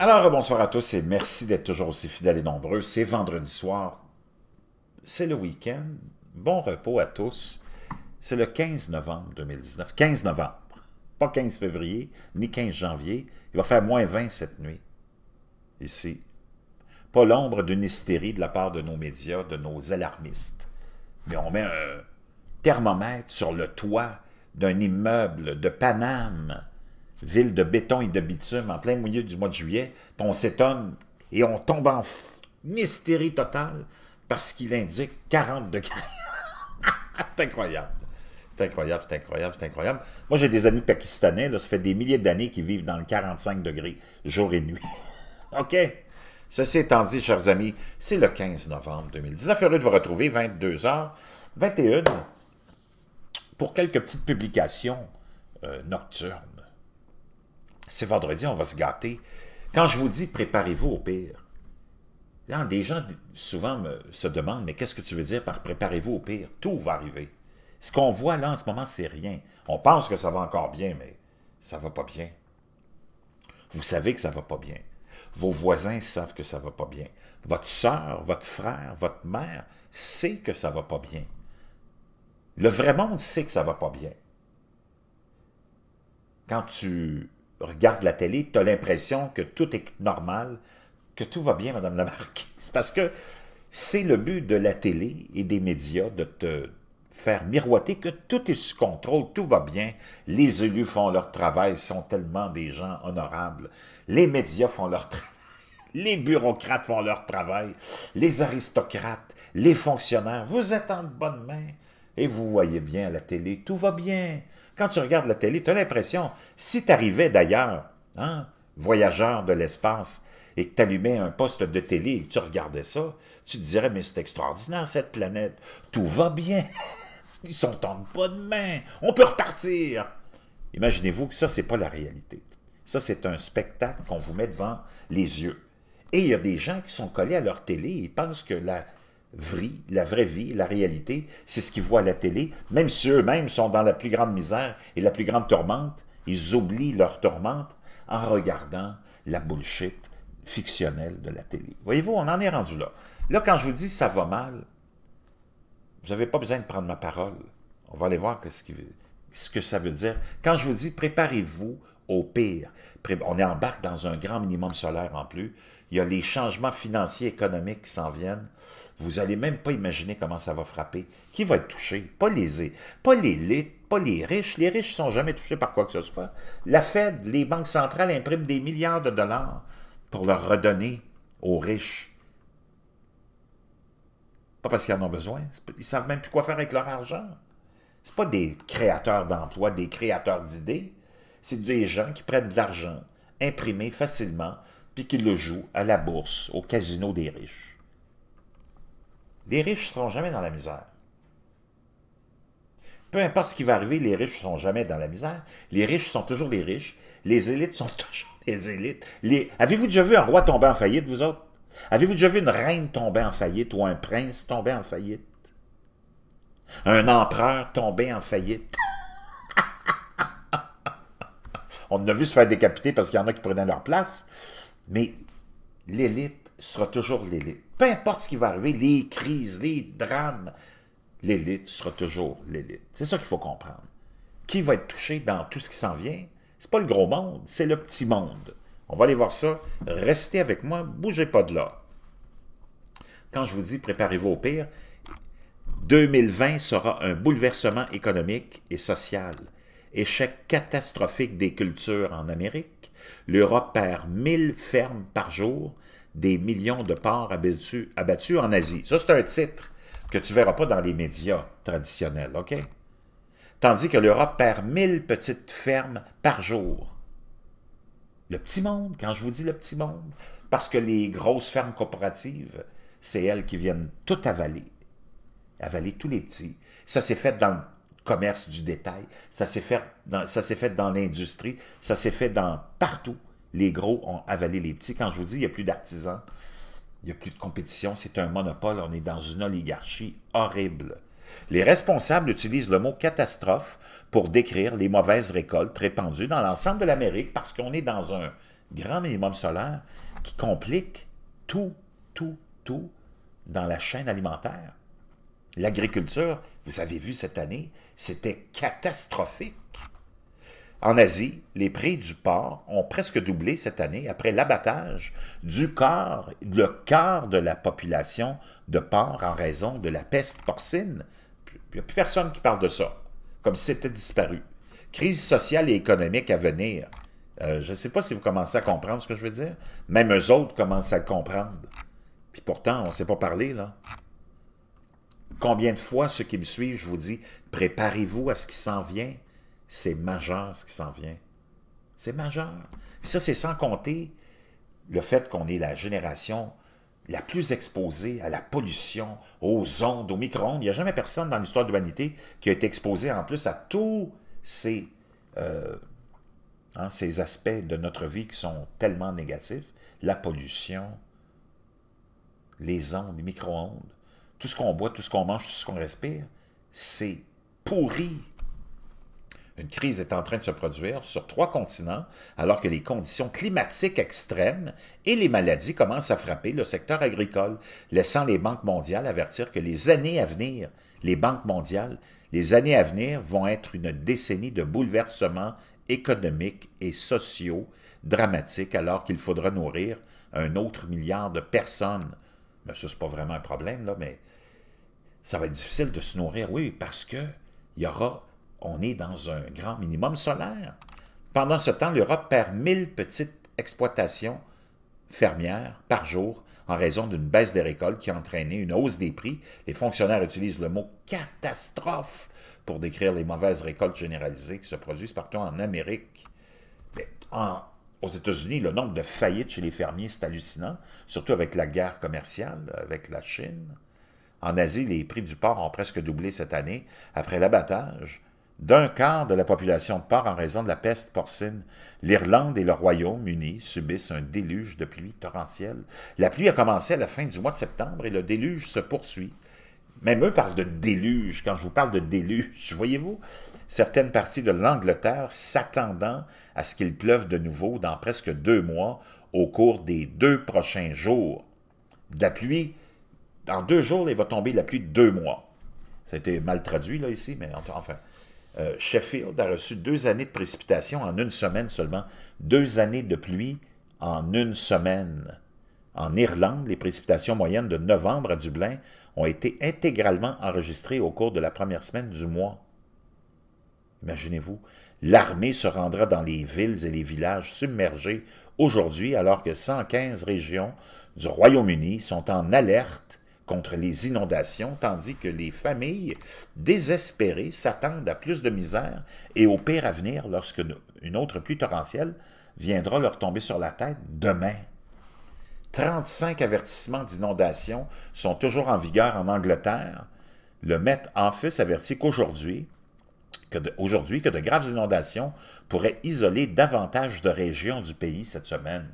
Alors, bonsoir à tous et merci d'être toujours aussi fidèles et nombreux. C'est vendredi soir, c'est le week-end. Bon repos à tous. C'est le 15 novembre 2019. 15 novembre, pas 15 février, ni 15 janvier. Il va faire moins 20 cette nuit, ici. Pas l'ombre d'une hystérie de la part de nos médias, de nos alarmistes. Mais on met un thermomètre sur le toit d'un immeuble de Paname ville de béton et de bitume en plein milieu du mois de juillet, on s'étonne et on tombe en mystérie totale parce qu'il indique 40 degrés. c'est incroyable. C'est incroyable, c'est incroyable, c'est incroyable. Moi, j'ai des amis pakistanais, là, ça fait des milliers d'années qu'ils vivent dans le 45 degrés, jour et nuit. OK? Ceci étant dit, chers amis, c'est le 15 novembre 2019. Heureux de vous retrouver, 22h, 21 pour quelques petites publications euh, nocturnes c'est vendredi, on va se gâter. Quand je vous dis préparez-vous au pire, Là, hein, des gens souvent se demandent, mais qu'est-ce que tu veux dire par préparez-vous au pire? Tout va arriver. Ce qu'on voit là en ce moment, c'est rien. On pense que ça va encore bien, mais ça ne va pas bien. Vous savez que ça ne va pas bien. Vos voisins savent que ça ne va pas bien. Votre soeur, votre frère, votre mère sait que ça ne va pas bien. Le vrai monde sait que ça ne va pas bien. Quand tu Regarde la télé, tu as l'impression que tout est normal, que tout va bien, Madame la Marquise, parce que c'est le but de la télé et des médias de te faire miroiter que tout est sous contrôle, tout va bien, les élus font leur travail, sont tellement des gens honorables, les médias font leur travail, les bureaucrates font leur travail, les aristocrates, les fonctionnaires, vous êtes en bonne main, et vous voyez bien à la télé, tout va bien, quand tu regardes la télé, tu as l'impression, si tu arrivais d'ailleurs, hein, voyageur de l'espace, et que tu allumais un poste de télé et que tu regardais ça, tu te dirais, mais c'est extraordinaire cette planète, tout va bien, ils s'entendent pas de main, on peut repartir. Imaginez-vous que ça, n'est pas la réalité. Ça, c'est un spectacle qu'on vous met devant les yeux. Et il y a des gens qui sont collés à leur télé et pensent que la la vraie vie, la réalité, c'est ce qu'ils voient à la télé, même si eux-mêmes sont dans la plus grande misère et la plus grande tourmente, ils oublient leur tourmente en regardant la bullshit fictionnelle de la télé. Voyez-vous, on en est rendu là. Là, quand je vous dis ça va mal, vous n'avez pas besoin de prendre ma parole. On va aller voir ce, que ça veut dire. Quand je vous dis préparez-vous au pire, on est embarque dans un grand minimum solaire en plus, il y a les changements financiers et économiques qui s'en viennent. Vous n'allez même pas imaginer comment ça va frapper. Qui va être touché? Pas les pas pas les riches. Les riches ne sont jamais touchés par quoi que ce soit. La Fed, les banques centrales impriment des milliards de dollars pour leur redonner aux riches. Pas parce qu'ils en ont besoin. Ils ne savent même plus quoi faire avec leur argent. Ce pas des créateurs d'emplois, des créateurs d'idées. C'est des gens qui prennent de l'argent imprimé facilement puis le joue à la bourse, au casino des riches. Les riches ne seront jamais dans la misère. Peu importe ce qui va arriver, les riches ne seront jamais dans la misère. Les riches sont toujours des riches. Les élites sont toujours des élites. Les... Avez-vous déjà vu un roi tomber en faillite, vous autres? Avez-vous déjà vu une reine tomber en faillite ou un prince tomber en faillite? Un empereur tomber en faillite? On a vu se faire décapiter parce qu'il y en a qui prenaient leur place mais l'élite sera toujours l'élite. Peu importe ce qui va arriver, les crises, les drames, l'élite sera toujours l'élite. C'est ça qu'il faut comprendre. Qui va être touché dans tout ce qui s'en vient? C'est pas le gros monde, c'est le petit monde. On va aller voir ça. Restez avec moi, bougez pas de là. Quand je vous dis préparez-vous au pire, 2020 sera un bouleversement économique et social échec catastrophique des cultures en Amérique, l'Europe perd 1000 fermes par jour, des millions de porcs abattus, en Asie. Ça, c'est un titre que tu ne verras pas dans les médias traditionnels, OK? Tandis que l'Europe perd 1000 petites fermes par jour. Le petit monde, quand je vous dis le petit monde, parce que les grosses fermes coopératives, c'est elles qui viennent tout avaler, avaler tous les petits. Ça s'est fait dans le commerce du détail, ça s'est fait dans, l'industrie, ça s'est fait dans partout. Les gros ont avalé les petits. Quand je vous dis, il n'y a plus d'artisans, il n'y a plus de compétition, c'est un monopole, on est dans une oligarchie horrible. Les responsables utilisent le mot catastrophe pour décrire les mauvaises récoltes répandues dans l'ensemble de l'Amérique parce qu'on est dans un grand minimum solaire qui complique tout, tout, tout dans la chaîne alimentaire. L'agriculture, vous avez vu cette année, c'était catastrophique. En Asie, les prix du porc ont presque doublé cette année après l'abattage du corps, le quart de la population de porc en raison de la peste porcine. Il n'y a plus personne qui parle de ça, comme si c'était disparu. Crise sociale et économique à venir. Euh, je ne sais pas si vous commencez à comprendre ce que je veux dire. Même eux autres commencent à le comprendre. Puis pourtant, on ne sait pas parler. là. Combien de fois, ceux qui me suivent, je vous dis, préparez-vous à ce qui s'en vient. C'est majeur ce qui s'en vient. C'est majeur. ça, c'est sans compter le fait qu'on est la génération la plus exposée à la pollution, aux ondes, aux micro-ondes. Il n'y a jamais personne dans l'histoire de l'humanité qui a été exposé en plus à tous ces, euh, hein, ces aspects de notre vie qui sont tellement négatifs. La pollution, les ondes, les micro-ondes, tout ce qu'on boit, tout ce qu'on mange, tout ce qu'on respire, c'est pourri. Une crise est en train de se produire sur trois continents, alors que les conditions climatiques extrêmes et les maladies commencent à frapper le secteur agricole, laissant les banques mondiales avertir que les années à venir, les banques mondiales, les années à venir vont être une décennie de bouleversements économiques et sociaux dramatiques, alors qu'il faudra nourrir un autre milliard de personnes ce ben, ça, pas vraiment un problème, là, mais ça va être difficile de se nourrir, oui, parce que y aura, on est dans un grand minimum solaire. Pendant ce temps, l'Europe perd 1000 petites exploitations fermières par jour en raison d'une baisse des récoltes qui a entraîné une hausse des prix. Les fonctionnaires utilisent le mot « catastrophe » pour décrire les mauvaises récoltes généralisées qui se produisent partout en Amérique. Mais en, aux États-Unis, le nombre de faillites chez les fermiers, est hallucinant, surtout avec la guerre commerciale euh, avec la Chine. En Asie, les prix du porc ont presque doublé cette année après l'abattage d'un quart de la population de porc en raison de la peste porcine. L'Irlande et le Royaume-Uni subissent un déluge de pluie torrentielle. La pluie a commencé à la fin du mois de septembre et le déluge se poursuit même eux parlent de déluge. Quand je vous parle de déluge, voyez-vous, certaines parties de l'Angleterre s'attendant à ce qu'il pleuve de nouveau dans presque deux mois au cours des deux prochains jours. la pluie, dans deux jours, il va tomber la pluie de deux mois. Ça a été mal traduit là ici, mais enfin. Euh, Sheffield a reçu deux années de précipitations en une semaine seulement. Deux années de pluie en une semaine. En Irlande, les précipitations moyennes de novembre à Dublin ont été intégralement enregistrées au cours de la première semaine du mois. Imaginez-vous, l'armée se rendra dans les villes et les villages submergés aujourd'hui alors que 115 régions du Royaume-Uni sont en alerte contre les inondations, tandis que les familles désespérées s'attendent à plus de misère et au pire venir lorsque une autre pluie torrentielle viendra leur tomber sur la tête demain. 35 avertissements d'inondation sont toujours en vigueur en Angleterre. Le Met Office avertit qu'aujourd'hui, que de graves inondations pourraient isoler davantage de régions du pays cette semaine.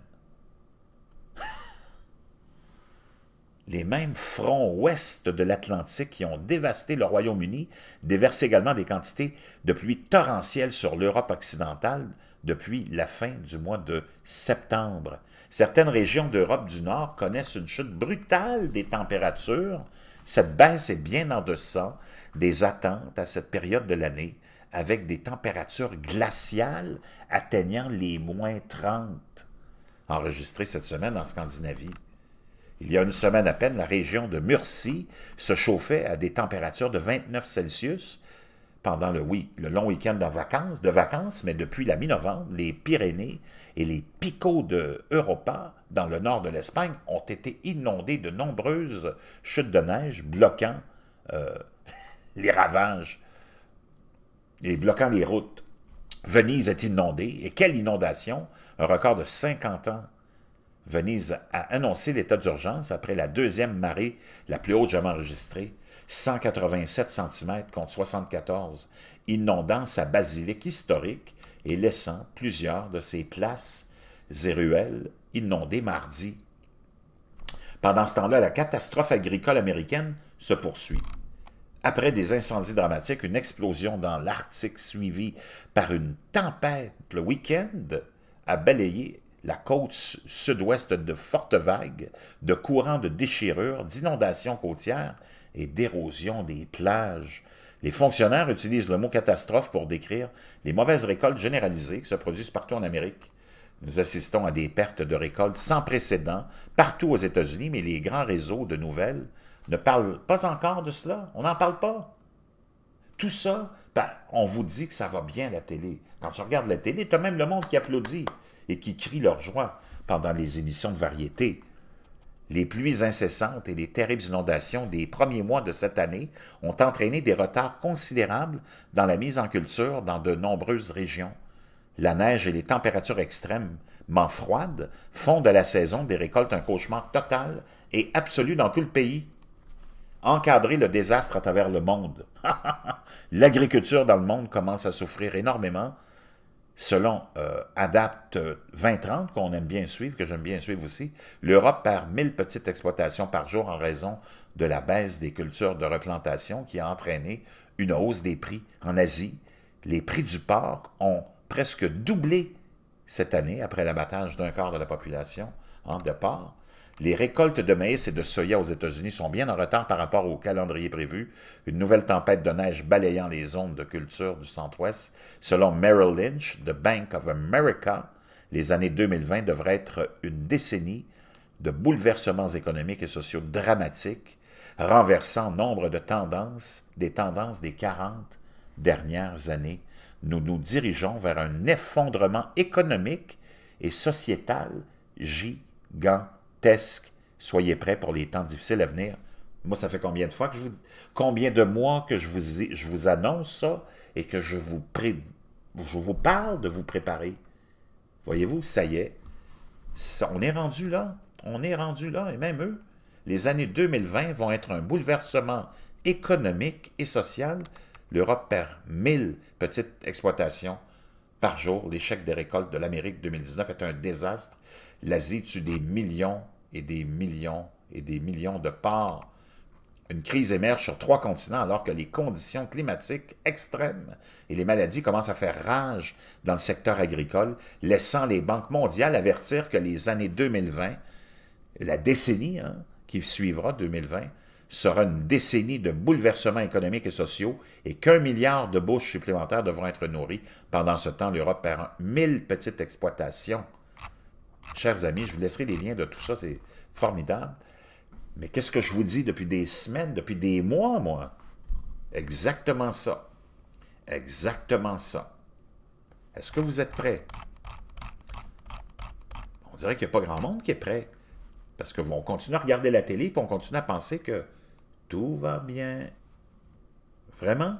les mêmes fronts ouest de l'Atlantique qui ont dévasté le Royaume-Uni déversent également des quantités de pluie torrentielle sur l'Europe occidentale depuis la fin du mois de septembre. Certaines régions d'Europe du Nord connaissent une chute brutale des températures. Cette baisse est bien en deçà des attentes à cette période de l'année, avec des températures glaciales atteignant les moins 30 enregistrées cette semaine en Scandinavie. Il y a une semaine à peine, la région de Murcie se chauffait à des températures de 29 Celsius pendant le, le long week-end de vacances, de vacances, mais depuis la mi-novembre, les Pyrénées et les picots de dans le nord de l'Espagne, ont été inondés de nombreuses chutes de neige bloquant euh, les ravages et bloquant les routes. Venise est inondée, et quelle inondation! Un record de 50 ans Venise a annoncé l'état d'urgence après la deuxième marée la plus haute jamais enregistrée, 187 cm contre 74, inondant sa basilique historique et laissant plusieurs de ses places et ruelles inondées mardi. Pendant ce temps-là, la catastrophe agricole américaine se poursuit. Après des incendies dramatiques, une explosion dans l'Arctique suivie par une tempête le week-end a balayé la côte sud-ouest de fortes vagues, de courants de déchirures, d'inondations côtières et d'érosion des plages. Les fonctionnaires utilisent le mot catastrophe pour décrire les mauvaises récoltes généralisées qui se produisent partout en Amérique. Nous assistons à des pertes de récoltes sans précédent partout aux États-Unis, mais les grands réseaux de nouvelles ne parlent pas encore de cela. On n'en parle pas. Tout ça, ben, on vous dit que ça va bien la télé. Quand tu regardes la télé, tu as même le monde qui applaudit et qui crient leur joie pendant les émissions de variété. Les pluies incessantes et les terribles inondations des premiers mois de cette année ont entraîné des retards considérables dans la mise en culture dans de nombreuses régions. La neige et les températures extrêmement froides font de la saison des récoltes un cauchemar total et absolu dans tout le pays. Encadrer le désastre à travers le monde. L'agriculture dans le monde commence à souffrir énormément selon euh, ADAPT 2030, euh, qu'on aime bien suivre, que j'aime bien suivre aussi, l'Europe perd 1000 petites exploitations par jour en raison de la baisse des cultures de replantation qui a entraîné une hausse des prix en Asie. Les prix du porc ont presque doublé cette année après l'abattage d'un quart de la population en hein, de porc. Les récoltes de maïs et de soya aux États-Unis sont bien en retard par rapport au calendrier prévu. Une nouvelle tempête de neige balayant les zones de culture du centre-ouest. Selon Merrill Lynch, The Bank of America, les années 2020 devraient être une décennie de bouleversements économiques et sociaux dramatiques, renversant nombre de tendances, des tendances des 40 dernières années. Nous nous dirigeons vers un effondrement économique et sociétal gigantesque. Soyez prêts pour les temps difficiles à venir. Moi, ça fait combien de fois que je vous, combien de mois que je vous, je vous annonce ça et que je vous, je vous parle de vous préparer. Voyez-vous, ça y est. on est rendu là. On est rendu là, et même eux. Les années 2020 vont être un bouleversement économique et social. L'Europe perd 1000 petites exploitations par jour. L'échec des récoltes de l'Amérique 2019 est un désastre. L'Asie tue des millions et des millions et des millions de parts. Une crise émerge sur trois continents alors que les conditions climatiques extrêmes et les maladies commencent à faire rage dans le secteur agricole, laissant les banques mondiales avertir que les années 2020, la décennie hein, qui suivra 2020, sera une décennie de bouleversements économiques et sociaux et qu'un milliard de bouches supplémentaires devront être nourries. Pendant ce temps, l'Europe perd 1000 petites exploitations Chers amis, je vous laisserai les liens de tout ça, c'est formidable. Mais qu'est-ce que je vous dis depuis des semaines, depuis des mois, moi? Exactement ça. Exactement ça. Est-ce que vous êtes prêts? On dirait qu'il n'y a pas grand monde qui est prêt. Parce qu'on continue à regarder la télé, puis on continue à penser que tout va bien. Vraiment?